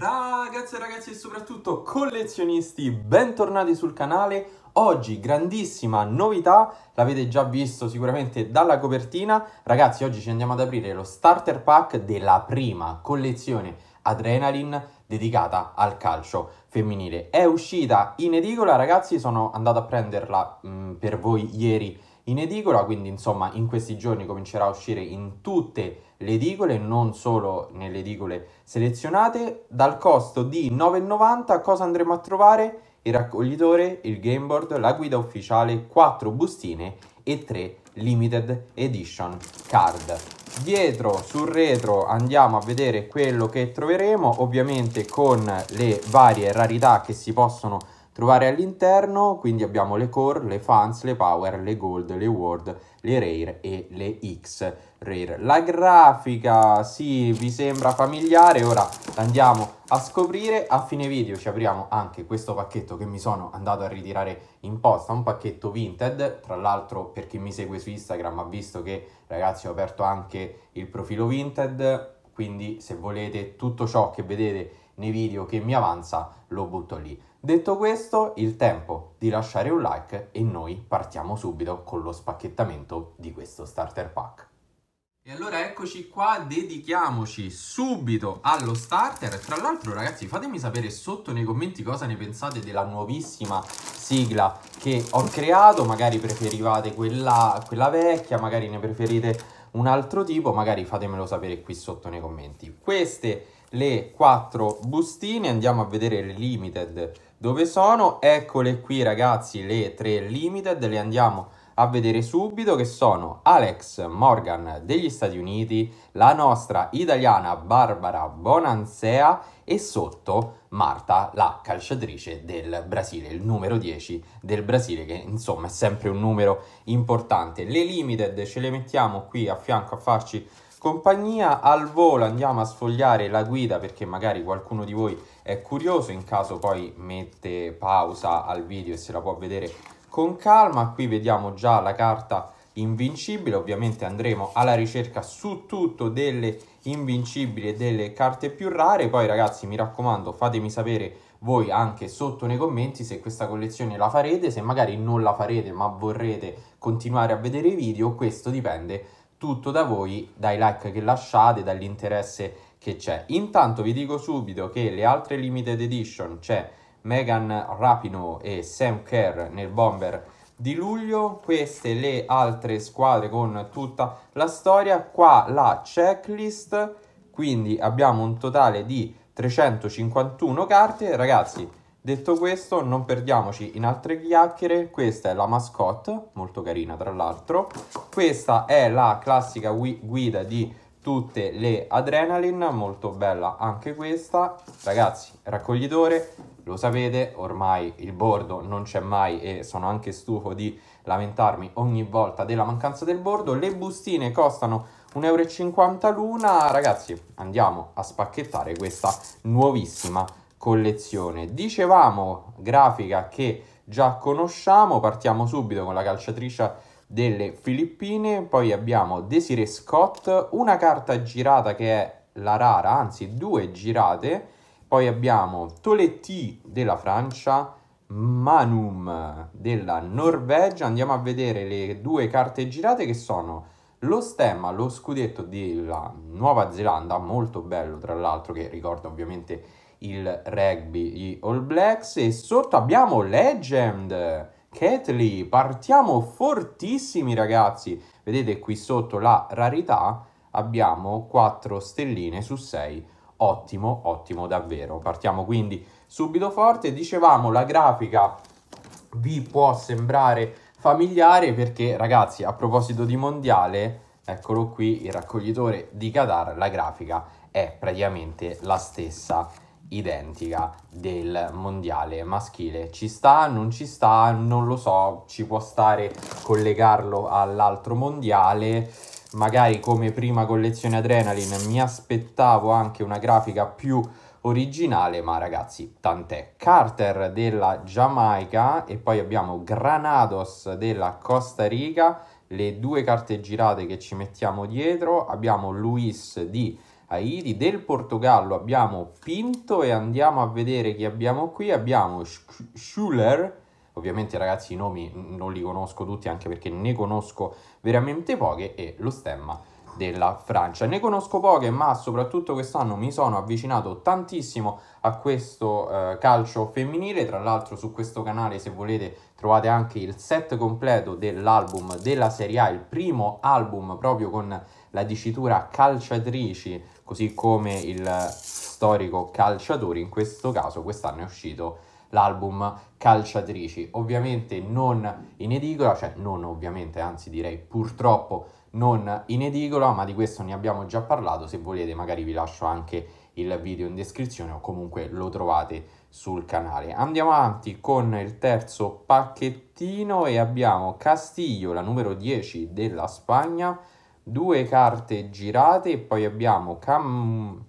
Ah, ragazzi e ragazzi e soprattutto collezionisti, bentornati sul canale. Oggi grandissima novità, l'avete già visto sicuramente dalla copertina. Ragazzi, oggi ci andiamo ad aprire lo starter pack della prima collezione Adrenaline dedicata al calcio femminile. È uscita in edicola, ragazzi, sono andato a prenderla mh, mm, per voi ieri in edicola, quindi insomma in questi giorni comincerà a uscire in tutte le edicole, non solo nelle edicole selezionate. Dal costo di 9,90 cosa andremo a trovare? Il raccoglitore, il game board, la guida ufficiale, 4 bustine e 3 limited edition card. Dietro sul retro andiamo a vedere quello che troveremo, ovviamente con le varie rarità che si possono trovare Trovare all'interno, quindi abbiamo le core, le fans, le power, le gold, le world, le rare e le X rare. La grafica, sì, vi sembra familiare, ora andiamo a scoprire. A fine video ci apriamo anche questo pacchetto che mi sono andato a ritirare in posta, un pacchetto vinted. Tra l'altro per chi mi segue su Instagram ha visto che ragazzi ho aperto anche il profilo vinted, quindi se volete tutto ciò che vedete nei video che mi avanza lo butto lì. Detto questo, il tempo di lasciare un like e noi partiamo subito con lo spacchettamento di questo starter pack. E allora eccoci qua, dedichiamoci subito allo starter. Tra l'altro ragazzi fatemi sapere sotto nei commenti cosa ne pensate della nuovissima sigla che ho creato, magari preferivate quella, quella vecchia, magari ne preferite un altro tipo, magari fatemelo sapere qui sotto nei commenti. Queste le quattro bustine, andiamo a vedere le limited dove sono. Eccole qui ragazzi le tre limited, le andiamo a vedere subito che sono Alex Morgan degli Stati Uniti, la nostra italiana Barbara Bonansea e sotto Marta, la calciatrice del Brasile, il numero 10 del Brasile che insomma è sempre un numero importante. Le limited ce le mettiamo qui a fianco a farci compagnia. Al volo andiamo a sfogliare la guida perché magari qualcuno di voi è curioso, in caso poi mette pausa al video e se la può vedere con calma. Qui vediamo già la carta invincibile, ovviamente andremo alla ricerca su tutto delle invincibili e delle carte più rare. Poi ragazzi mi raccomando fatemi sapere voi anche sotto nei commenti se questa collezione la farete, se magari non la farete ma vorrete continuare a vedere i video, questo dipende tutto da voi, dai like che lasciate, dall'interesse che c'è. Intanto vi dico subito che le altre limited edition c'è Megan Rapino e Sam Kerr nel bomber di luglio, queste le altre squadre con tutta la storia, qua la checklist, quindi abbiamo un totale di 351 carte, ragazzi Detto questo, non perdiamoci in altre chiacchiere. Questa è la mascotte, molto carina tra l'altro. Questa è la classica guida di tutte le adrenaline, molto bella anche questa. Ragazzi, raccoglitore, lo sapete, ormai il bordo non c'è mai e sono anche stufo di lamentarmi ogni volta della mancanza del bordo. Le bustine costano 1,50 euro l'una. Ragazzi, andiamo a spacchettare questa nuovissima collezione. Dicevamo grafica che già conosciamo, partiamo subito con la calciatrice delle Filippine, poi abbiamo Desiree Scott, una carta girata che è la rara, anzi due girate, poi abbiamo Toletti della Francia, Manum della Norvegia, andiamo a vedere le due carte girate che sono lo stemma, lo scudetto della Nuova Zelanda, molto bello tra l'altro che ricorda ovviamente il rugby, gli All Blacks e sotto abbiamo Legend. Ketley, partiamo fortissimi ragazzi. Vedete qui sotto la rarità abbiamo 4 stelline su 6. Ottimo, ottimo davvero. Partiamo quindi subito forte. Dicevamo la grafica vi può sembrare familiare perché ragazzi a proposito di mondiale, eccolo qui il raccoglitore di Qatar, la grafica è praticamente la stessa identica del mondiale maschile. Ci sta, non ci sta, non lo so, ci può stare collegarlo all'altro mondiale. Magari come prima collezione Adrenaline mi aspettavo anche una grafica più originale, ma ragazzi, tant'è. Carter della Giamaica e poi abbiamo Granados della Costa Rica, le due carte girate che ci mettiamo dietro, abbiamo Luis di Airi del Portogallo abbiamo Pinto e andiamo a vedere chi abbiamo qui. Abbiamo Schuller, ovviamente ragazzi i nomi non li conosco tutti anche perché ne conosco veramente poche e lo stemma della Francia. Ne conosco poche, ma soprattutto quest'anno mi sono avvicinato tantissimo a questo eh, calcio femminile. Tra l'altro, su questo canale, se volete, trovate anche il set completo dell'album della Serie A, il primo album proprio con la dicitura calciatrici, così come il storico calciatore. In questo caso, quest'anno è uscito l'album Calciatrici. Ovviamente non in edicola, cioè non ovviamente, anzi direi purtroppo non in edicola, ma di questo ne abbiamo già parlato, se volete magari vi lascio anche il video in descrizione o comunque lo trovate sul canale. Andiamo avanti con il terzo pacchettino e abbiamo Castiglio, la numero 10 della Spagna, due carte girate poi abbiamo Cam...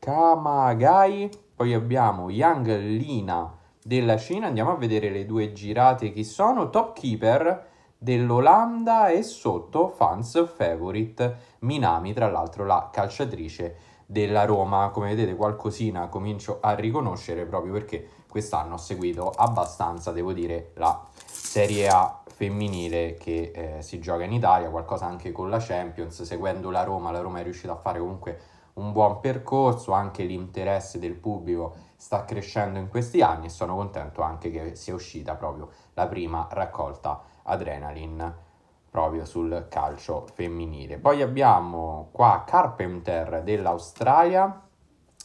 Kamagai, poi abbiamo Yang Lina della Cina. Andiamo a vedere le due girate che sono. Top Keeper dell'Olanda e sotto Fans Favorite Minami, tra l'altro la calciatrice della Roma. Come vedete qualcosina comincio a riconoscere proprio perché quest'anno ho seguito abbastanza, devo dire, la Serie A femminile che eh, si gioca in Italia, qualcosa anche con la Champions, seguendo la Roma, la Roma è riuscita a fare comunque un buon percorso, anche l'interesse del pubblico sta crescendo in questi anni e sono contento anche che sia uscita proprio la prima raccolta Adrenaline proprio sul calcio femminile. Poi abbiamo qua Carpenter dell'Australia,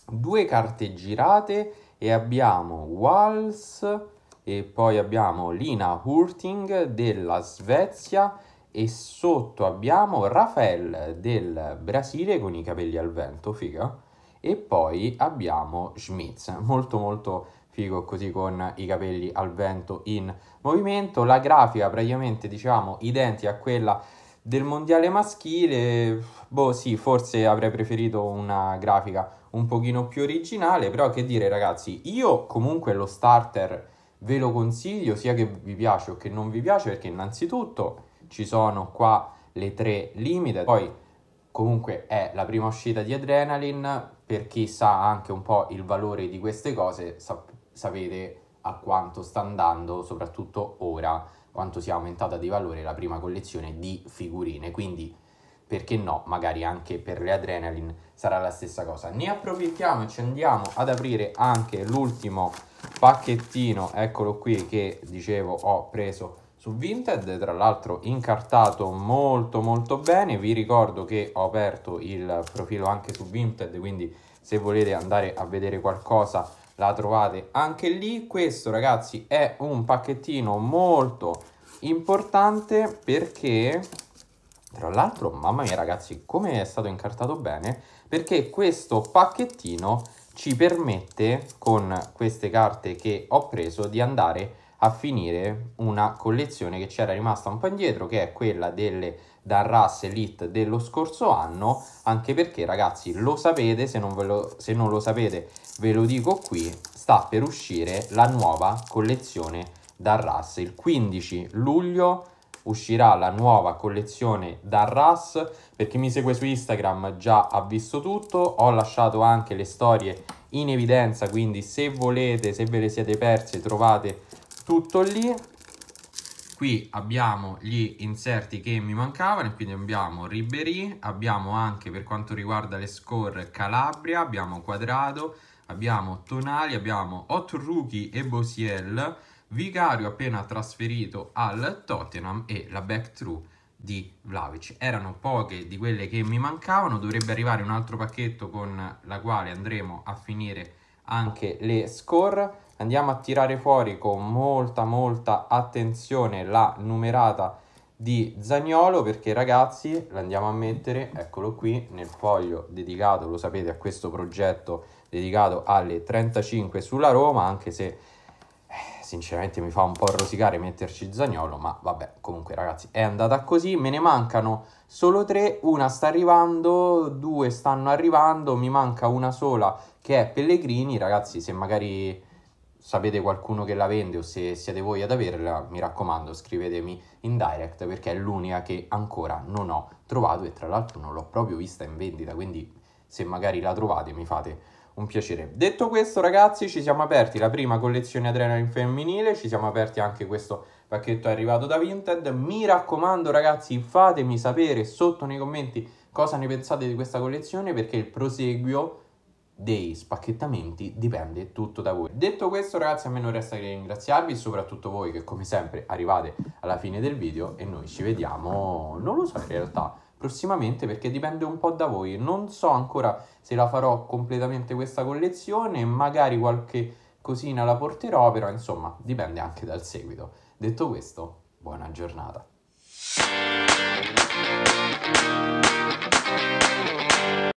due carte girate e abbiamo Walls e poi abbiamo Lina Hurting della Svezia e sotto abbiamo Rafael del Brasile con i capelli al vento, figa e poi abbiamo Schmitz, molto molto figo così con i capelli al vento in movimento. La grafica praticamente diciamo identica a quella del mondiale maschile, boh sì, forse avrei preferito una grafica un pochino più originale, però che dire ragazzi, io comunque lo starter ve lo consiglio sia che vi piace o che non vi piace perché innanzitutto ci sono qua le tre limited, poi comunque è la prima uscita di Adrenaline, per chi sa anche un po' il valore di queste cose, sap- sapete a quanto sta andando, soprattutto ora, quanto sia aumentata di valore la prima collezione di figurine. Quindi, perché no, magari anche per le adrenaline sarà la stessa cosa. Ne approfittiamo e ci andiamo ad aprire anche l'ultimo pacchettino, eccolo qui, che dicevo ho preso su Vinted, tra l'altro incartato molto molto bene, vi ricordo che ho aperto il profilo anche su Vinted, quindi se volete andare a vedere qualcosa la trovate anche lì. Questo ragazzi è un pacchettino molto importante perché tra l'altro, mamma mia ragazzi, come è stato incartato bene, perché questo pacchettino ci permette con queste carte che ho preso di andare a a finire una collezione che c'era rimasta un po' indietro, che è quella delle Darras Elite dello scorso anno, anche perché ragazzi lo sapete, se non, lo, se non lo sapete ve lo dico qui, sta per uscire la nuova collezione Darras. Il 15 luglio uscirà la nuova collezione Darras, per chi mi segue su Instagram già ha visto tutto, ho lasciato anche le storie in evidenza, quindi se volete, se ve le siete perse, trovate tutto lì qui abbiamo gli inserti che mi mancavano quindi abbiamo Ribery abbiamo anche per quanto riguarda le score Calabria abbiamo Quadrado abbiamo Tonali abbiamo Otruki e Bosiel Vicario appena trasferito al Tottenham e la back through di Vlaovic. Erano poche di quelle che mi mancavano, dovrebbe arrivare un altro pacchetto con la quale andremo a finire anche le score andiamo a tirare fuori con molta molta attenzione la numerata di Zagnolo perché ragazzi l'andiamo a mettere eccolo qui nel foglio dedicato lo sapete a questo progetto dedicato alle 35 sulla Roma anche se eh, sinceramente mi fa un po' rosicare metterci Zagnolo ma vabbè comunque ragazzi è andata così me ne mancano solo tre una sta arrivando due stanno arrivando mi manca una sola che è Pellegrini ragazzi se magari sapete qualcuno che la vende o se siete voi ad averla, mi raccomando scrivetemi in direct perché è l'unica che ancora non ho trovato e tra l'altro non l'ho proprio vista in vendita, quindi se magari la trovate mi fate un piacere. Detto questo ragazzi ci siamo aperti la prima collezione Adrenaline femminile, ci siamo aperti anche questo pacchetto arrivato da Vinted, mi raccomando ragazzi fatemi sapere sotto nei commenti cosa ne pensate di questa collezione perché il proseguio dei spacchettamenti dipende tutto da voi. Detto questo ragazzi a me non resta che ringraziarvi, soprattutto voi che come sempre arrivate alla fine del video e noi ci vediamo, non lo so in realtà, prossimamente perché dipende un po' da voi. Non so ancora se la farò completamente questa collezione, magari qualche cosina la porterò, però insomma dipende anche dal seguito. Detto questo, buona giornata.